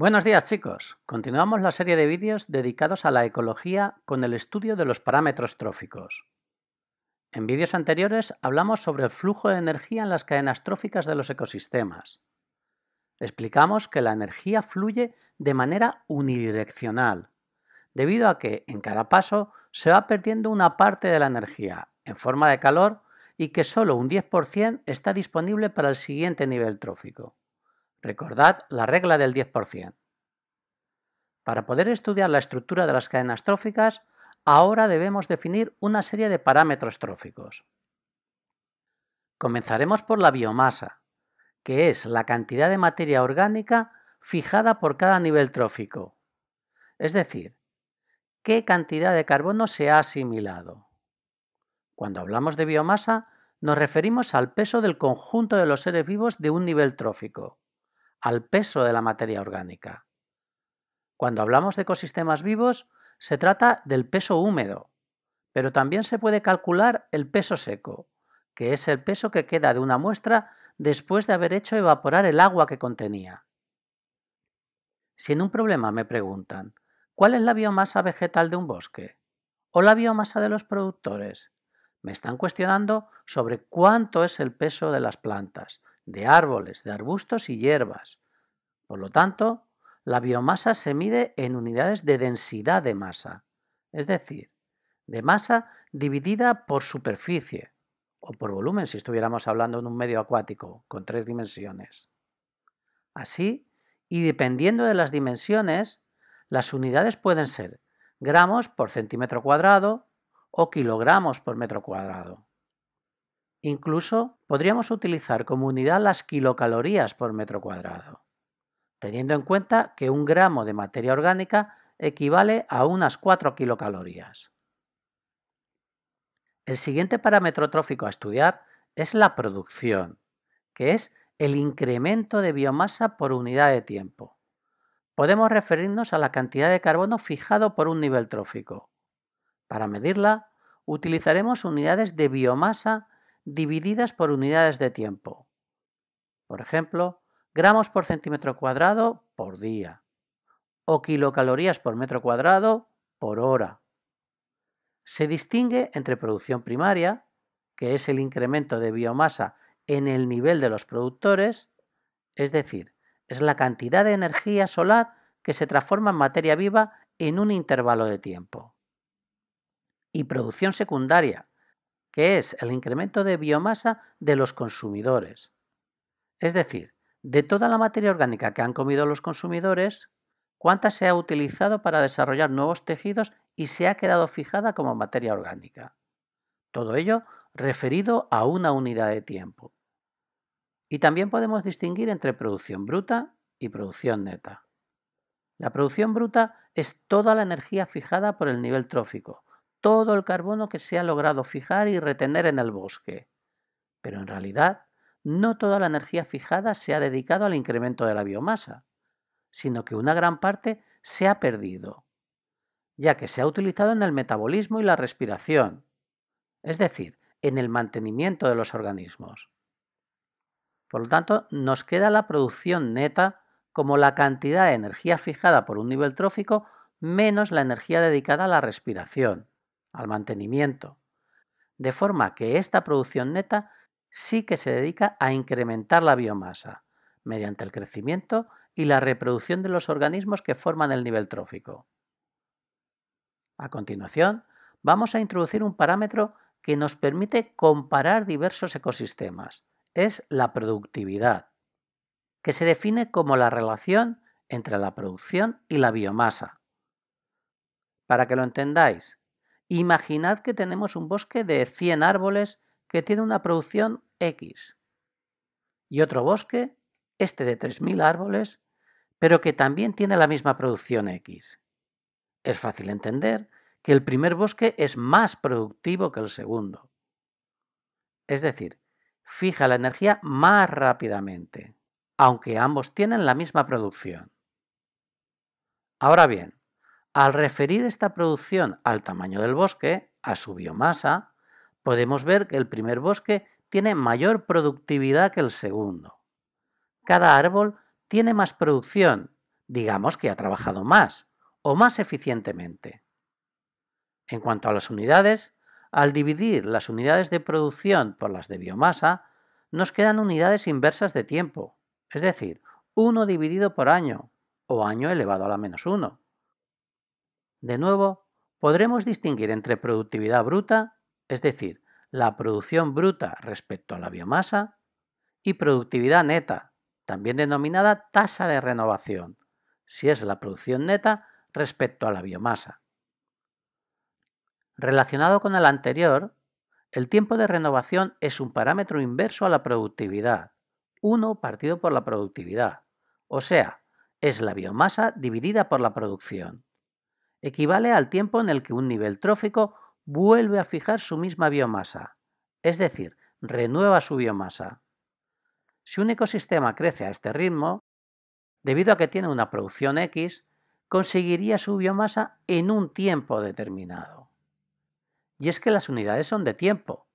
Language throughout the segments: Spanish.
Buenos días chicos, continuamos la serie de vídeos dedicados a la ecología con el estudio de los parámetros tróficos. En vídeos anteriores hablamos sobre el flujo de energía en las cadenas tróficas de los ecosistemas. Explicamos que la energía fluye de manera unidireccional, debido a que en cada paso se va perdiendo una parte de la energía en forma de calor y que solo un 10% está disponible para el siguiente nivel trófico. Recordad la regla del 10%. Para poder estudiar la estructura de las cadenas tróficas, ahora debemos definir una serie de parámetros tróficos. Comenzaremos por la biomasa, que es la cantidad de materia orgánica fijada por cada nivel trófico, es decir, qué cantidad de carbono se ha asimilado. Cuando hablamos de biomasa, nos referimos al peso del conjunto de los seres vivos de un nivel trófico al peso de la materia orgánica. Cuando hablamos de ecosistemas vivos, se trata del peso húmedo, pero también se puede calcular el peso seco, que es el peso que queda de una muestra después de haber hecho evaporar el agua que contenía. Si en un problema me preguntan, ¿cuál es la biomasa vegetal de un bosque? ¿O la biomasa de los productores? Me están cuestionando sobre cuánto es el peso de las plantas, de árboles, de arbustos y hierbas. Por lo tanto, la biomasa se mide en unidades de densidad de masa, es decir, de masa dividida por superficie, o por volumen si estuviéramos hablando en un medio acuático con tres dimensiones. Así, y dependiendo de las dimensiones, las unidades pueden ser gramos por centímetro cuadrado o kilogramos por metro cuadrado. Incluso podríamos utilizar como unidad las kilocalorías por metro cuadrado, teniendo en cuenta que un gramo de materia orgánica equivale a unas 4 kilocalorías. El siguiente parámetro trófico a estudiar es la producción, que es el incremento de biomasa por unidad de tiempo. Podemos referirnos a la cantidad de carbono fijado por un nivel trófico. Para medirla, utilizaremos unidades de biomasa divididas por unidades de tiempo. Por ejemplo, gramos por centímetro cuadrado por día o kilocalorías por metro cuadrado por hora. Se distingue entre producción primaria, que es el incremento de biomasa en el nivel de los productores, es decir, es la cantidad de energía solar que se transforma en materia viva en un intervalo de tiempo. Y producción secundaria, que es el incremento de biomasa de los consumidores. Es decir, de toda la materia orgánica que han comido los consumidores, cuánta se ha utilizado para desarrollar nuevos tejidos y se ha quedado fijada como materia orgánica. Todo ello referido a una unidad de tiempo. Y también podemos distinguir entre producción bruta y producción neta. La producción bruta es toda la energía fijada por el nivel trófico, todo el carbono que se ha logrado fijar y retener en el bosque. Pero en realidad, no toda la energía fijada se ha dedicado al incremento de la biomasa, sino que una gran parte se ha perdido, ya que se ha utilizado en el metabolismo y la respiración, es decir, en el mantenimiento de los organismos. Por lo tanto, nos queda la producción neta como la cantidad de energía fijada por un nivel trófico menos la energía dedicada a la respiración al mantenimiento, de forma que esta producción neta sí que se dedica a incrementar la biomasa mediante el crecimiento y la reproducción de los organismos que forman el nivel trófico. A continuación, vamos a introducir un parámetro que nos permite comparar diversos ecosistemas. Es la productividad, que se define como la relación entre la producción y la biomasa. Para que lo entendáis, Imaginad que tenemos un bosque de 100 árboles que tiene una producción X y otro bosque, este de 3.000 árboles, pero que también tiene la misma producción X. Es fácil entender que el primer bosque es más productivo que el segundo. Es decir, fija la energía más rápidamente, aunque ambos tienen la misma producción. Ahora bien, al referir esta producción al tamaño del bosque, a su biomasa, podemos ver que el primer bosque tiene mayor productividad que el segundo. Cada árbol tiene más producción, digamos que ha trabajado más o más eficientemente. En cuanto a las unidades, al dividir las unidades de producción por las de biomasa, nos quedan unidades inversas de tiempo, es decir, 1 dividido por año o año elevado a la menos 1. De nuevo, podremos distinguir entre productividad bruta, es decir, la producción bruta respecto a la biomasa, y productividad neta, también denominada tasa de renovación, si es la producción neta respecto a la biomasa. Relacionado con el anterior, el tiempo de renovación es un parámetro inverso a la productividad, 1 partido por la productividad, o sea, es la biomasa dividida por la producción equivale al tiempo en el que un nivel trófico vuelve a fijar su misma biomasa, es decir, renueva su biomasa. Si un ecosistema crece a este ritmo, debido a que tiene una producción X, conseguiría su biomasa en un tiempo determinado. Y es que las unidades son de tiempo,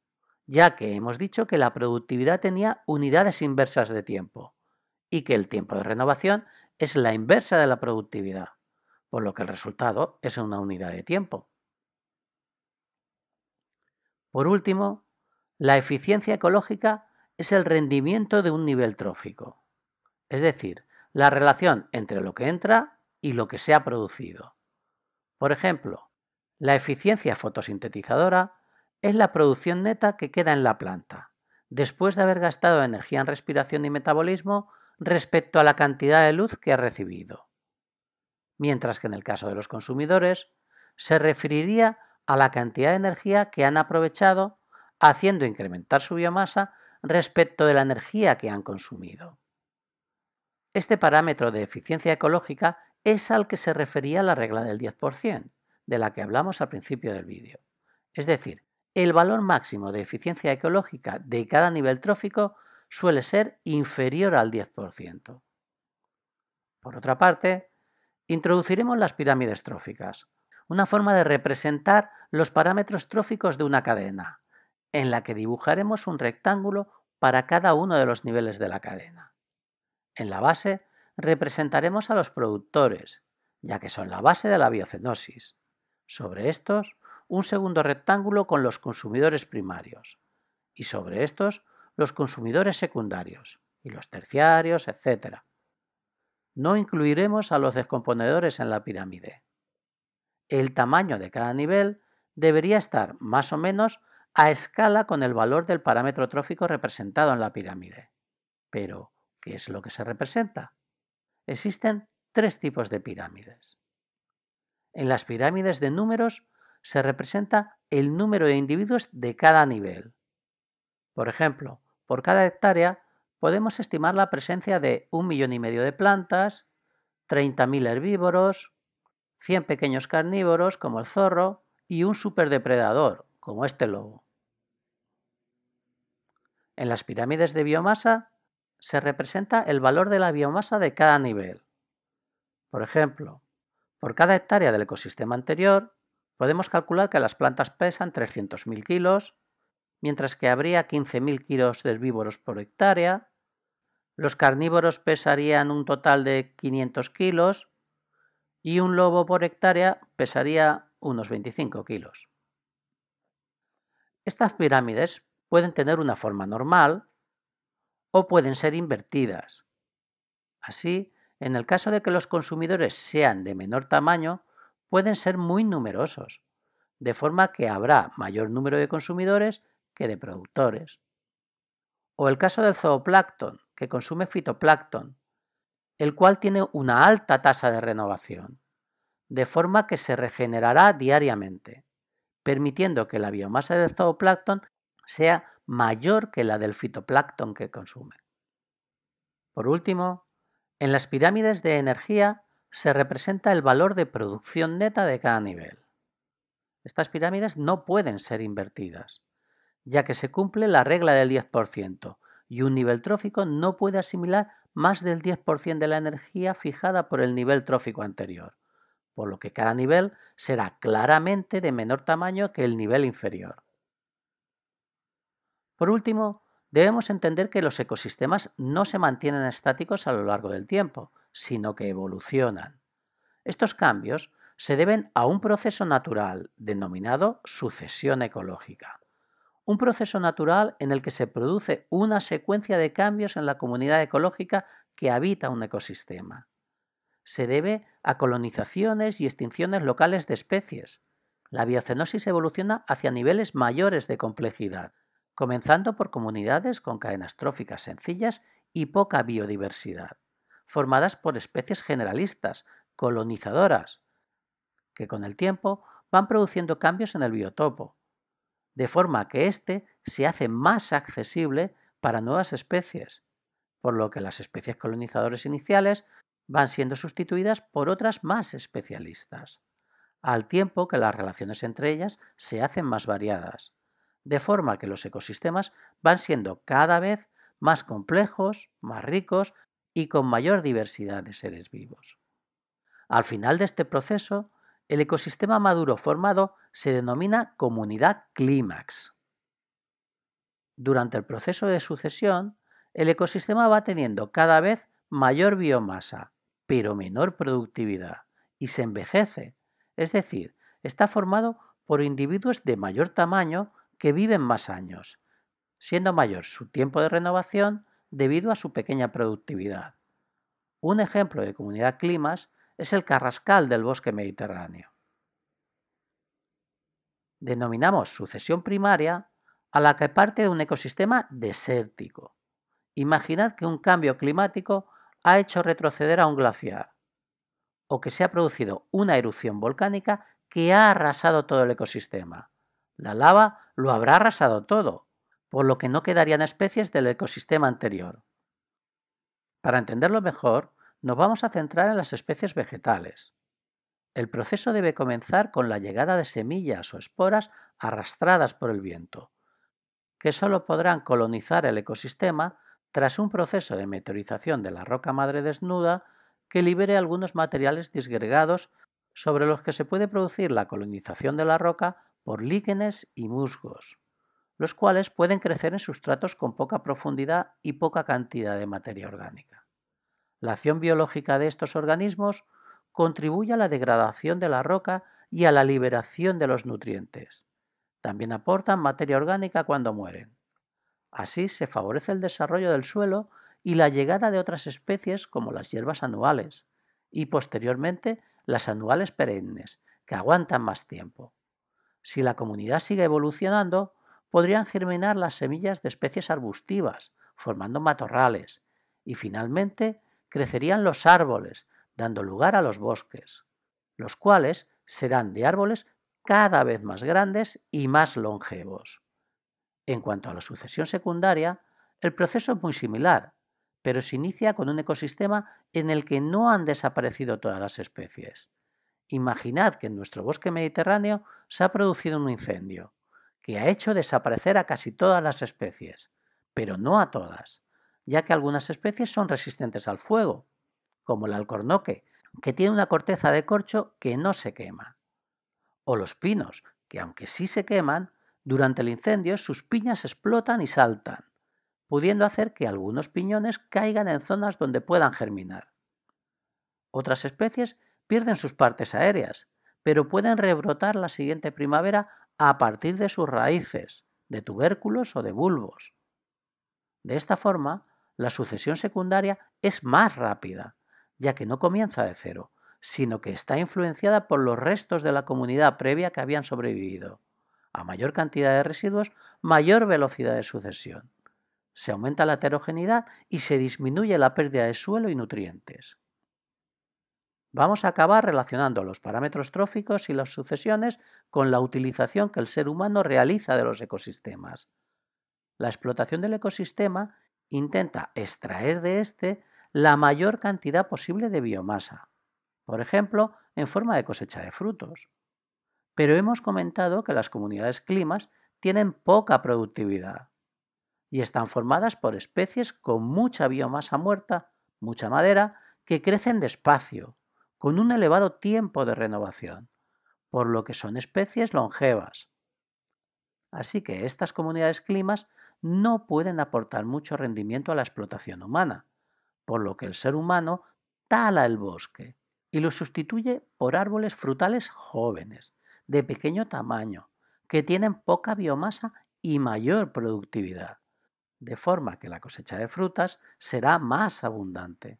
ya que hemos dicho que la productividad tenía unidades inversas de tiempo, y que el tiempo de renovación es la inversa de la productividad por lo que el resultado es una unidad de tiempo. Por último, la eficiencia ecológica es el rendimiento de un nivel trófico, es decir, la relación entre lo que entra y lo que se ha producido. Por ejemplo, la eficiencia fotosintetizadora es la producción neta que queda en la planta, después de haber gastado energía en respiración y metabolismo respecto a la cantidad de luz que ha recibido mientras que en el caso de los consumidores se referiría a la cantidad de energía que han aprovechado haciendo incrementar su biomasa respecto de la energía que han consumido. Este parámetro de eficiencia ecológica es al que se refería la regla del 10%, de la que hablamos al principio del vídeo. Es decir, el valor máximo de eficiencia ecológica de cada nivel trófico suele ser inferior al 10%. Por otra parte, Introduciremos las pirámides tróficas, una forma de representar los parámetros tróficos de una cadena, en la que dibujaremos un rectángulo para cada uno de los niveles de la cadena. En la base representaremos a los productores, ya que son la base de la biocenosis. Sobre estos, un segundo rectángulo con los consumidores primarios, y sobre estos, los consumidores secundarios, y los terciarios, etcétera no incluiremos a los descomponedores en la pirámide. El tamaño de cada nivel debería estar más o menos a escala con el valor del parámetro trófico representado en la pirámide. Pero, ¿qué es lo que se representa? Existen tres tipos de pirámides. En las pirámides de números se representa el número de individuos de cada nivel. Por ejemplo, por cada hectárea podemos estimar la presencia de un millón y medio de plantas, 30.000 herbívoros, 100 pequeños carnívoros como el zorro y un superdepredador como este lobo. En las pirámides de biomasa se representa el valor de la biomasa de cada nivel. Por ejemplo, por cada hectárea del ecosistema anterior, podemos calcular que las plantas pesan 300.000 kilos, mientras que habría 15.000 kilos de herbívoros por hectárea, los carnívoros pesarían un total de 500 kilos y un lobo por hectárea pesaría unos 25 kilos. Estas pirámides pueden tener una forma normal o pueden ser invertidas. Así, en el caso de que los consumidores sean de menor tamaño, pueden ser muy numerosos, de forma que habrá mayor número de consumidores que de productores. O el caso del zooplancton, que consume fitoplancton, el cual tiene una alta tasa de renovación, de forma que se regenerará diariamente, permitiendo que la biomasa del zooplancton sea mayor que la del fitoplancton que consume. Por último, en las pirámides de energía se representa el valor de producción neta de cada nivel. Estas pirámides no pueden ser invertidas, ya que se cumple la regla del 10%, y un nivel trófico no puede asimilar más del 10% de la energía fijada por el nivel trófico anterior, por lo que cada nivel será claramente de menor tamaño que el nivel inferior. Por último, debemos entender que los ecosistemas no se mantienen estáticos a lo largo del tiempo, sino que evolucionan. Estos cambios se deben a un proceso natural denominado sucesión ecológica un proceso natural en el que se produce una secuencia de cambios en la comunidad ecológica que habita un ecosistema. Se debe a colonizaciones y extinciones locales de especies. La biocenosis evoluciona hacia niveles mayores de complejidad, comenzando por comunidades con cadenas tróficas sencillas y poca biodiversidad, formadas por especies generalistas, colonizadoras, que con el tiempo van produciendo cambios en el biotopo, de forma que éste se hace más accesible para nuevas especies, por lo que las especies colonizadoras iniciales van siendo sustituidas por otras más especialistas, al tiempo que las relaciones entre ellas se hacen más variadas, de forma que los ecosistemas van siendo cada vez más complejos, más ricos y con mayor diversidad de seres vivos. Al final de este proceso, el ecosistema maduro formado se denomina comunidad clímax. Durante el proceso de sucesión, el ecosistema va teniendo cada vez mayor biomasa, pero menor productividad, y se envejece, es decir, está formado por individuos de mayor tamaño que viven más años, siendo mayor su tiempo de renovación debido a su pequeña productividad. Un ejemplo de comunidad clímax es el carrascal del bosque mediterráneo. Denominamos sucesión primaria a la que parte de un ecosistema desértico. Imaginad que un cambio climático ha hecho retroceder a un glaciar o que se ha producido una erupción volcánica que ha arrasado todo el ecosistema. La lava lo habrá arrasado todo, por lo que no quedarían especies del ecosistema anterior. Para entenderlo mejor, nos vamos a centrar en las especies vegetales. El proceso debe comenzar con la llegada de semillas o esporas arrastradas por el viento, que solo podrán colonizar el ecosistema tras un proceso de meteorización de la roca madre desnuda que libere algunos materiales disgregados sobre los que se puede producir la colonización de la roca por líquenes y musgos, los cuales pueden crecer en sustratos con poca profundidad y poca cantidad de materia orgánica. La acción biológica de estos organismos contribuye a la degradación de la roca y a la liberación de los nutrientes. También aportan materia orgánica cuando mueren. Así se favorece el desarrollo del suelo y la llegada de otras especies como las hierbas anuales y posteriormente las anuales perennes, que aguantan más tiempo. Si la comunidad sigue evolucionando, podrían germinar las semillas de especies arbustivas, formando matorrales, y finalmente crecerían los árboles, dando lugar a los bosques, los cuales serán de árboles cada vez más grandes y más longevos. En cuanto a la sucesión secundaria, el proceso es muy similar, pero se inicia con un ecosistema en el que no han desaparecido todas las especies. Imaginad que en nuestro bosque mediterráneo se ha producido un incendio, que ha hecho desaparecer a casi todas las especies, pero no a todas ya que algunas especies son resistentes al fuego, como el alcornoque, que tiene una corteza de corcho que no se quema, o los pinos, que aunque sí se queman, durante el incendio sus piñas explotan y saltan, pudiendo hacer que algunos piñones caigan en zonas donde puedan germinar. Otras especies pierden sus partes aéreas, pero pueden rebrotar la siguiente primavera a partir de sus raíces, de tubérculos o de bulbos. De esta forma, la sucesión secundaria es más rápida, ya que no comienza de cero, sino que está influenciada por los restos de la comunidad previa que habían sobrevivido. A mayor cantidad de residuos, mayor velocidad de sucesión. Se aumenta la heterogeneidad y se disminuye la pérdida de suelo y nutrientes. Vamos a acabar relacionando los parámetros tróficos y las sucesiones con la utilización que el ser humano realiza de los ecosistemas. La explotación del ecosistema intenta extraer de éste la mayor cantidad posible de biomasa, por ejemplo, en forma de cosecha de frutos. Pero hemos comentado que las comunidades climas tienen poca productividad y están formadas por especies con mucha biomasa muerta, mucha madera, que crecen despacio, con un elevado tiempo de renovación, por lo que son especies longevas. Así que estas comunidades climas no pueden aportar mucho rendimiento a la explotación humana, por lo que el ser humano tala el bosque y lo sustituye por árboles frutales jóvenes, de pequeño tamaño, que tienen poca biomasa y mayor productividad, de forma que la cosecha de frutas será más abundante,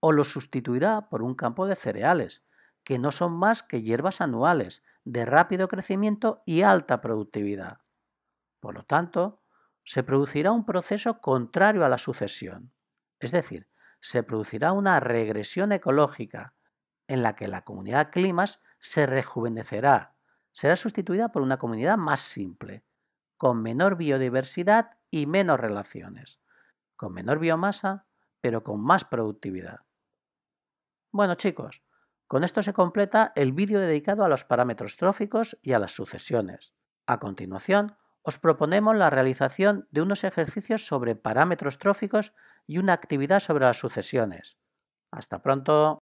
o lo sustituirá por un campo de cereales, que no son más que hierbas anuales, de rápido crecimiento y alta productividad. Por lo tanto, se producirá un proceso contrario a la sucesión, es decir, se producirá una regresión ecológica en la que la comunidad climas se rejuvenecerá, será sustituida por una comunidad más simple, con menor biodiversidad y menos relaciones, con menor biomasa, pero con más productividad. Bueno chicos, con esto se completa el vídeo dedicado a los parámetros tróficos y a las sucesiones. A continuación, os proponemos la realización de unos ejercicios sobre parámetros tróficos y una actividad sobre las sucesiones. Hasta pronto.